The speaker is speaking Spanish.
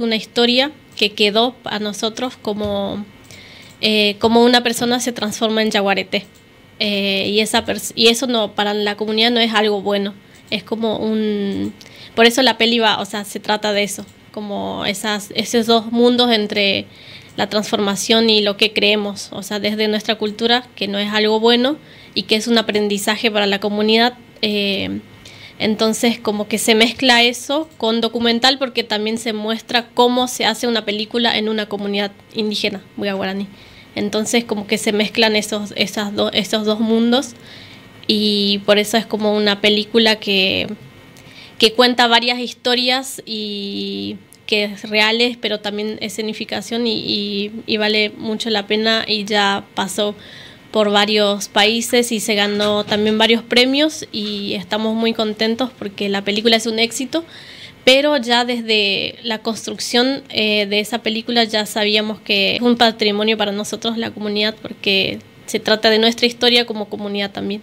una historia que quedó a nosotros como, eh, como una persona se transforma en jaguarete eh, y, esa y eso no, para la comunidad no es algo bueno. Es como un... Por eso la peli va, o sea, se trata de eso, como esas, esos dos mundos entre la transformación y lo que creemos, o sea, desde nuestra cultura, que no es algo bueno y que es un aprendizaje para la comunidad. Eh, entonces como que se mezcla eso con documental porque también se muestra cómo se hace una película en una comunidad indígena, guaraní. Entonces como que se mezclan esos, dos mundos y por eso es como una película que, cuenta varias historias y que es reales, pero también escenificación y vale mucho la pena y ya pasó por varios países y se ganó también varios premios y estamos muy contentos porque la película es un éxito, pero ya desde la construcción eh, de esa película ya sabíamos que es un patrimonio para nosotros, la comunidad, porque se trata de nuestra historia como comunidad también.